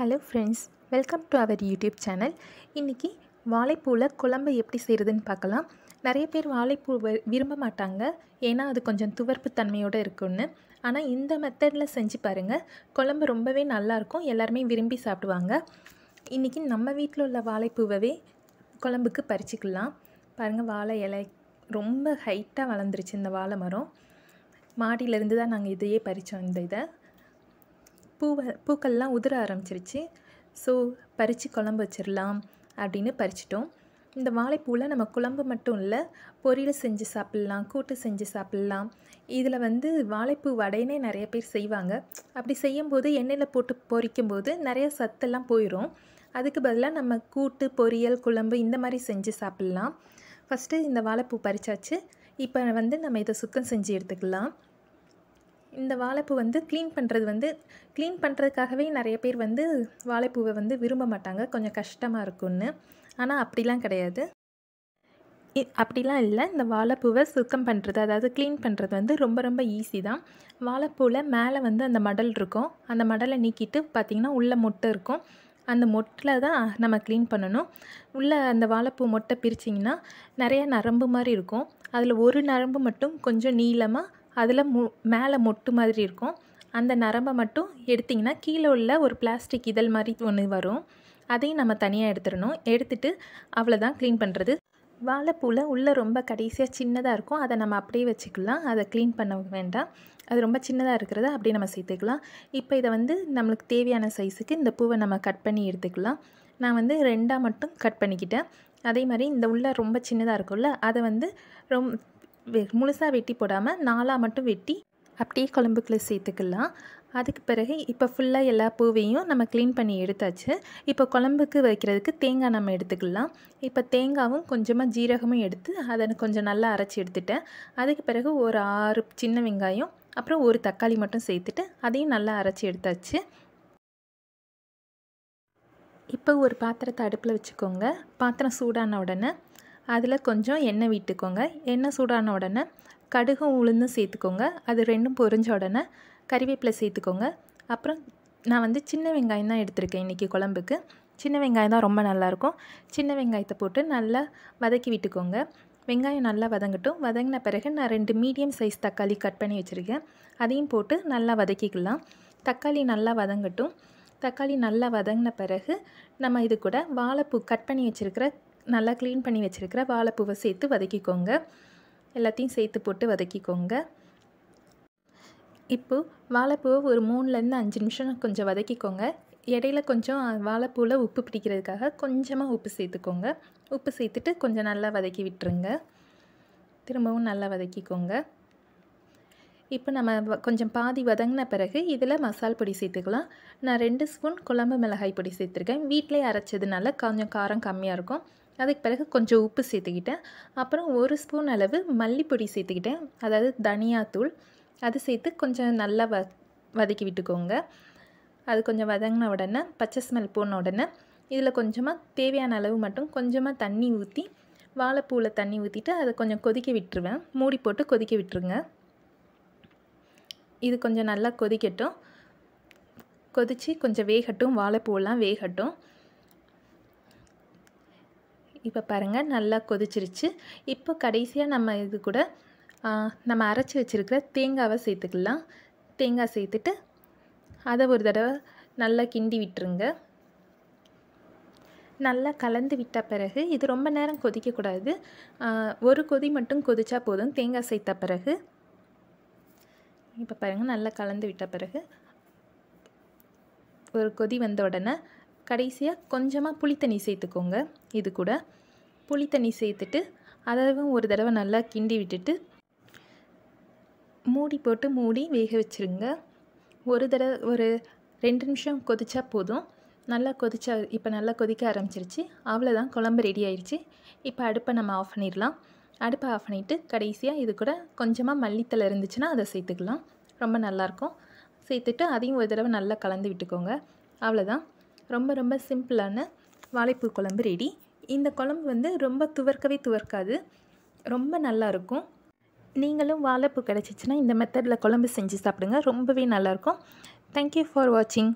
hello friends welcome to our YouTube channel இன்றைக்கி வாழைப்பூவில் குழம்பு எப்படி செய்கிறதுன்னு பார்க்கலாம் நிறைய பேர் வாழைப்பூ விரும்ப மாட்டாங்க ஏன்னா அது கொஞ்சம் துவர்ப்பு தன்மையோடு இருக்குன்னு ஆனால் இந்த மெத்தடில் செஞ்சு பாருங்கள் குழம்பு ரொம்பவே நல்லாயிருக்கும் எல்லாருமே விரும்பி சாப்பிடுவாங்க இன்றைக்கி நம்ம வீட்டில் உள்ள வாழைப்பூவவே குழம்புக்கு பறிச்சிக்கலாம் பாருங்கள் வாழை இலை ரொம்ப ஹைட்டாக வளர்ந்துருச்சு இந்த வாழை மரம் மாடியிலேருந்து தான் நாங்கள் இதையே பறித்தோம் இந்த இதை பூவை பூக்கள்லாம் உதிர ஆரம்பிச்சிருச்சு ஸோ பறித்து குழம்பு வச்சிடலாம் அப்படின்னு பறிச்சிட்டோம் இந்த வாழைப்பூவில் நம்ம குழம்பு மட்டும் இல்லை பொரியல் செஞ்சு சாப்பிட்லாம் கூட்டு செஞ்சு சாப்பிட்லாம் இதில் வந்து வாழைப்பூ வடையினே நிறைய பேர் செய்வாங்க அப்படி செய்யும்போது எண்ணெயில் போட்டு பொரிக்கும் போது நிறைய சத்தெல்லாம் போயிடும் அதுக்கு பதிலாக நம்ம கூட்டு பொரியல் குழம்பு இந்த மாதிரி செஞ்சு சாப்பிட்லாம் ஃபஸ்ட்டு இந்த வாழைப்பூ பறித்தாச்சு இப்போ வந்து நம்ம இதை சுத்தம் செஞ்சு எடுத்துக்கலாம் இந்த வாழைப்பூ வந்து க்ளீன் பண்ணுறது வந்து க்ளீன் பண்ணுறதுக்காகவே நிறைய பேர் வந்து வாழைப்பூவை வந்து விரும்ப மாட்டாங்க கொஞ்சம் கஷ்டமாக இருக்கும்னு ஆனால் அப்படிலாம் கிடையாது அப்படிலாம் இல்லை இந்த வாழைப்பூவை சுத்தம் பண்ணுறது அதாவது க்ளீன் பண்ணுறது வந்து ரொம்ப ரொம்ப ஈஸி தான் வாழைப்பூவில் மேலே வந்து அந்த மடல் இருக்கும் அந்த மடலை நீக்கிட்டு பார்த்திங்கன்னா உள்ளே மொட்டை இருக்கும் அந்த மொட்டில் தான் நம்ம க்ளீன் பண்ணணும் உள்ளே அந்த வாழைப்பூ மொட்டை பிரிச்சிங்கன்னா நிறைய நரம்பு மாதிரி இருக்கும் அதில் ஒரு நரம்பு மட்டும் கொஞ்சம் நீளமாக அதில் மு மேலே மொட்டு மாதிரி இருக்கும் அந்த நரம்பை மட்டும் எடுத்திங்கன்னா கீழே உள்ள ஒரு பிளாஸ்டிக் இதழ் மாதிரி ஒன்று வரும் அதையும் நம்ம தனியாக எடுத்துடணும் எடுத்துகிட்டு அவ்வளோதான் க்ளீன் பண்ணுறது வாழைப்பூவில் உள்ளே ரொம்ப கடைசியாக சின்னதாக இருக்கும் அதை நம்ம அப்படியே வச்சுக்கலாம் அதை க்ளீன் பண்ண வேண்டாம் அது ரொம்ப சின்னதாக இருக்கிறத அப்படியே நம்ம சேர்த்துக்கலாம் இப்போ இதை வந்து நம்மளுக்கு தேவையான சைஸுக்கு இந்த பூவை நம்ம கட் பண்ணி எடுத்துக்கலாம் நான் வந்து ரெண்டாக மட்டும் கட் பண்ணிக்கிட்டேன் அதே மாதிரி இந்த உள்ள ரொம்ப சின்னதாக இருக்கும்ல அதை வந்து ரொம் முழுசாக வெட்டி போடாமல் நாலாக மட்டும் வெட்டி அப்படியே குழம்புக்குள்ளே சேர்த்துக்கலாம் அதுக்கு பிறகு இப்போ ஃபுல்லாக எல்லா பூவையும் நம்ம க்ளீன் பண்ணி எடுத்தாச்சு இப்போ குழம்புக்கு வைக்கிறதுக்கு தேங்காய் நம்ம எடுத்துக்கலாம் இப்போ தேங்காவும் கொஞ்சமாக ஜீரகமும் எடுத்து அதை கொஞ்சம் நல்லா அரைச்சி எடுத்துட்டேன் அதுக்கு பிறகு ஒரு ஆறு சின்ன வெங்காயம் அப்புறம் ஒரு தக்காளி மட்டும் சேர்த்துட்டு அதையும் நல்லா அரைச்சி எடுத்தாச்சு இப்போ ஒரு பாத்திரத்தை அடுப்பில் வச்சுக்கோங்க பாத்திரம் சூடான உடனே அதில் கொஞ்சம் எண்ணெய் விட்டுக்கோங்க எண்ணெய் சூடான உடனே கடுகும் உளுந்தும் சேர்த்துக்கோங்க அது ரெண்டும் பொரிஞ்ச உடனே கறிவேப்பிலை சேர்த்துக்கோங்க அப்புறம் நான் வந்து சின்ன வெங்காயம் தான் எடுத்திருக்கேன் இன்றைக்கி குழம்புக்கு சின்ன வெங்காயம் தான் ரொம்ப நல்லாயிருக்கும் சின்ன வெங்காயத்தை போட்டு நல்லா வதக்கி விட்டுக்கோங்க வெங்காயம் நல்லா வதங்கட்டும் வதங்கின பிறகு நான் ரெண்டு மீடியம் சைஸ் தக்காளி கட் பண்ணி வச்சுருக்கேன் அதையும் போட்டு நல்லா வதக்கிக்கலாம் தக்காளி நல்லா வதங்கட்டும் தக்காளி நல்லா வதங்கின பிறகு நம்ம இது கூட வாழைப்பூ கட் பண்ணி வச்சுருக்கிற நல்லா க்ளீன் பண்ணி வச்சுருக்கிற வாழைப்பூவை சேர்த்து வதக்கிக்கோங்க எல்லாத்தையும் சேர்த்து போட்டு வதக்கிக்கோங்க இப்போது வாழைப்பூவை ஒரு மூணுலேருந்து அஞ்சு நிமிஷம் கொஞ்சம் வதக்கிக்கோங்க இடையில கொஞ்சம் வாழைப்பூவில் உப்பு பிடிக்கிறதுக்காக கொஞ்சமாக உப்பு சேர்த்துக்கோங்க உப்பு சேர்த்துட்டு கொஞ்சம் நல்லா வதக்கி விட்டுருங்க திரும்பவும் நல்லா வதக்கிக்கோங்க இப்போ நம்ம கொஞ்சம் பாதி வதங்கின பிறகு இதில் மசால் பொடி சேர்த்துக்கலாம் நான் ரெண்டு ஸ்பூன் குழம்பு மிளகாய் பொடி சேர்த்துருக்கேன் வீட்டிலே அரைச்சதுனால கொஞ்சம் காரம் கம்மியாக இருக்கும் அதுக்கு பிறகு கொஞ்சம் உப்பு சேர்த்துக்கிட்டேன் அப்புறம் ஒரு ஸ்பூன் அளவு மல்லிப்பொடி சேர்த்துக்கிட்டேன் அதாவது தனியாத்தூள் அது சேர்த்து கொஞ்சம் நல்லா வ வதக்கி விட்டுக்கோங்க அது கொஞ்சம் வதங்கின உடனே பச்சை ஸ்மெல் போன உடனே இதில் கொஞ்சமாக தேவையான அளவு மட்டும் கொஞ்சமாக தண்ணி ஊற்றி வாழைப்பூவில் தண்ணி ஊற்றிட்டு அதை கொஞ்சம் கொதிக்க விட்டுருவேன் மூடி போட்டு கொதிக்க விட்டுருங்க இது கொஞ்சம் நல்லா கொதிக்கட்டும் கொதித்து கொஞ்சம் வேகட்டும் வாழைப்பூவெல்லாம் வேகட்டும் இப்போ பாருங்கள் நல்லா கொதிச்சிருச்சு இப்போ கடைசியாக நம்ம இது கூட நம்ம அரைச்சி வச்சுருக்கிற தேங்காவை சேர்த்துக்கலாம் தேங்காய் சேர்த்துட்டு அதை ஒரு தடவை நல்லா கிண்டி விட்டுருங்க நல்லா கலந்து விட்ட பிறகு இது ரொம்ப நேரம் கொதிக்கக்கூடாது ஒரு கொதி மட்டும் கொதித்தா போதும் தேங்காய் சேர்த்த பிறகு இப்போ பாருங்கள் நல்லா கலந்து விட்ட பிறகு ஒரு கொதி வந்த உடனே கடைசியாக கொஞ்சமாக புளித்தண்ணி சேர்த்துக்கோங்க இது கூட புளித்தண்ணி சேர்த்துட்டு அதையும் ஒரு தடவை நல்லா கிண்டி விட்டுட்டு மூடி போட்டு மூடி வேக வச்சுருங்க ஒரு தடவை ஒரு ரெண்டு நிமிஷம் கொதிச்சா போதும் நல்லா கொதிச்சா இப்போ நல்லா கொதிக்க ஆரம்பிச்சிருச்சு அவ்வளோதான் குழம்பு ரெடி ஆயிடுச்சு இப்போ அடுப்பை நம்ம ஆஃப் பண்ணிடலாம் அடுப்பை ஆஃப் பண்ணிவிட்டு கடைசியாக இது கூட கொஞ்சமாக மல்லித்தலை இருந்துச்சுன்னா அதை சேர்த்துக்கலாம் ரொம்ப நல்லாயிருக்கும் சேர்த்துட்டு அதையும் ஒரு தடவை நல்லா கலந்து விட்டுக்கோங்க அவ்வளோதான் ரொம்ப ரொம்ப சிம்பிளான வாழைப்பூ குழம்பு ரெடி இந்த குழம்பு வந்து ரொம்ப துவர்க்கவே துவர்க்காது ரொம்ப நல்லாயிருக்கும் நீங்களும் வாழைப்பூ கிடச்சிச்சின்னா இந்த மெத்தடில் குழம்பு செஞ்சு சாப்பிடுங்க ரொம்பவே நல்லாயிருக்கும் தேங்க்யூ ஃபார் வாட்சிங்